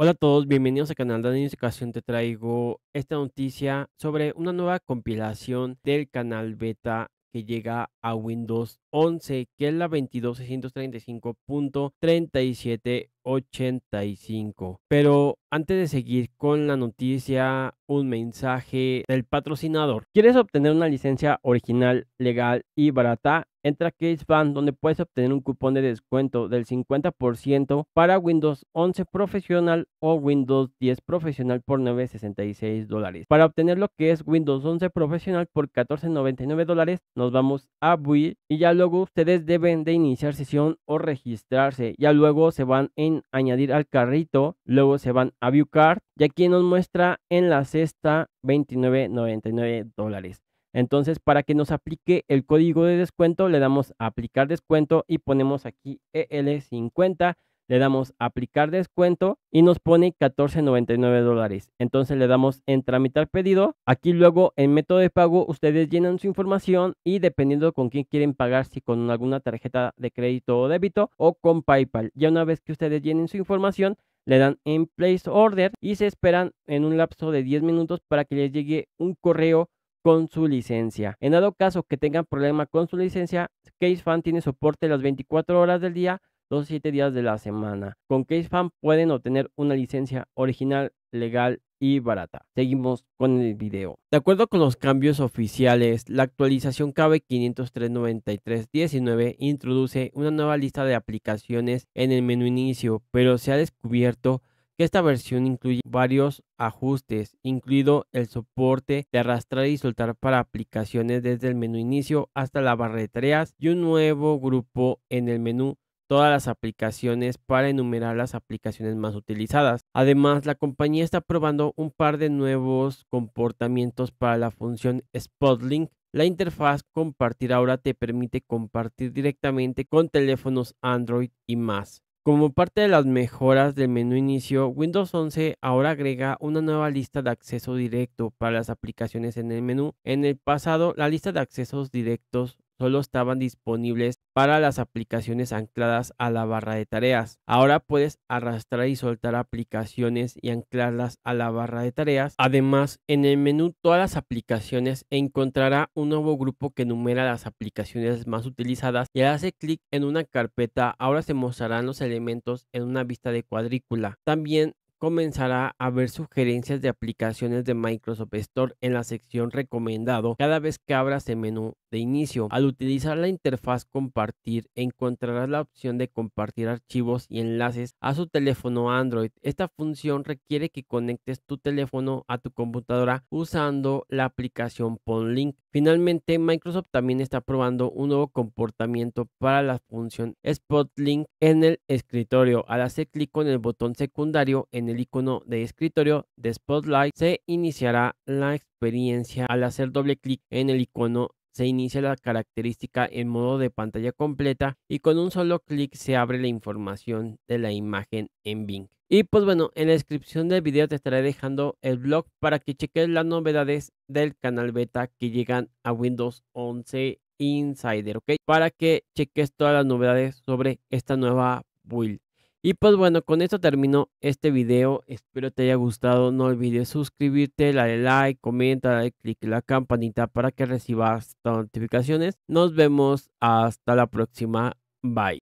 Hola a todos, bienvenidos al canal de Educación. Te traigo esta noticia sobre una nueva compilación del canal beta que llega a Windows 11, que es la 22635.37 85. Pero antes de seguir con la noticia, un mensaje del patrocinador. ¿Quieres obtener una licencia original, legal y barata? Entra a CaseFan donde puedes obtener un cupón de descuento del 50% para Windows 11 Profesional o Windows 10 Profesional por 9.66 dólares. Para obtener lo que es Windows 11 Profesional por 14.99 dólares, nos vamos a Build y ya luego ustedes deben de iniciar sesión o registrarse. Ya luego se van en añadir al carrito, luego se van a View Card y aquí nos muestra en la cesta 29.99 dólares. Entonces, para que nos aplique el código de descuento, le damos a aplicar descuento y ponemos aquí EL50 le damos aplicar descuento y nos pone 14.99 dólares. Entonces le damos en tramitar pedido. Aquí luego en método de pago ustedes llenan su información y dependiendo con quién quieren pagar, si con alguna tarjeta de crédito o débito o con PayPal. Ya una vez que ustedes llenen su información, le dan en place order y se esperan en un lapso de 10 minutos para que les llegue un correo con su licencia. En dado caso que tengan problema con su licencia, CaseFan tiene soporte las 24 horas del día los 7 días de la semana. Con CaseFan pueden obtener una licencia original, legal y barata. Seguimos con el video. De acuerdo con los cambios oficiales, la actualización KB 5039319 introduce una nueva lista de aplicaciones en el menú inicio, pero se ha descubierto que esta versión incluye varios ajustes, incluido el soporte de arrastrar y soltar para aplicaciones desde el menú inicio hasta la barra de tareas y un nuevo grupo en el menú todas las aplicaciones para enumerar las aplicaciones más utilizadas. Además, la compañía está probando un par de nuevos comportamientos para la función Spotlink. La interfaz compartir ahora te permite compartir directamente con teléfonos Android y más. Como parte de las mejoras del menú inicio, Windows 11 ahora agrega una nueva lista de acceso directo para las aplicaciones en el menú. En el pasado, la lista de accesos directos solo estaban disponibles para las aplicaciones ancladas a la barra de tareas. Ahora puedes arrastrar y soltar aplicaciones y anclarlas a la barra de tareas. Además, en el menú todas las aplicaciones encontrará un nuevo grupo que enumera las aplicaciones más utilizadas y al hacer clic en una carpeta ahora se mostrarán los elementos en una vista de cuadrícula. También comenzará a ver sugerencias de aplicaciones de Microsoft Store en la sección recomendado cada vez que abras el menú de inicio. Al utilizar la interfaz compartir, encontrarás la opción de compartir archivos y enlaces a su teléfono Android. Esta función requiere que conectes tu teléfono a tu computadora usando la aplicación PonLink. Finalmente, Microsoft también está probando un nuevo comportamiento para la función SpotLink en el escritorio. Al hacer clic con el botón secundario en el icono de escritorio de Spotlight, se iniciará la experiencia al hacer doble clic en el icono se inicia la característica en modo de pantalla completa y con un solo clic se abre la información de la imagen en Bing. Y pues bueno, en la descripción del video te estaré dejando el blog para que cheques las novedades del canal beta que llegan a Windows 11 Insider, ¿ok? Para que cheques todas las novedades sobre esta nueva build. Y pues bueno, con esto termino este video. Espero te haya gustado. No olvides suscribirte, darle like, comenta, clic click la campanita para que recibas notificaciones. Nos vemos hasta la próxima. Bye.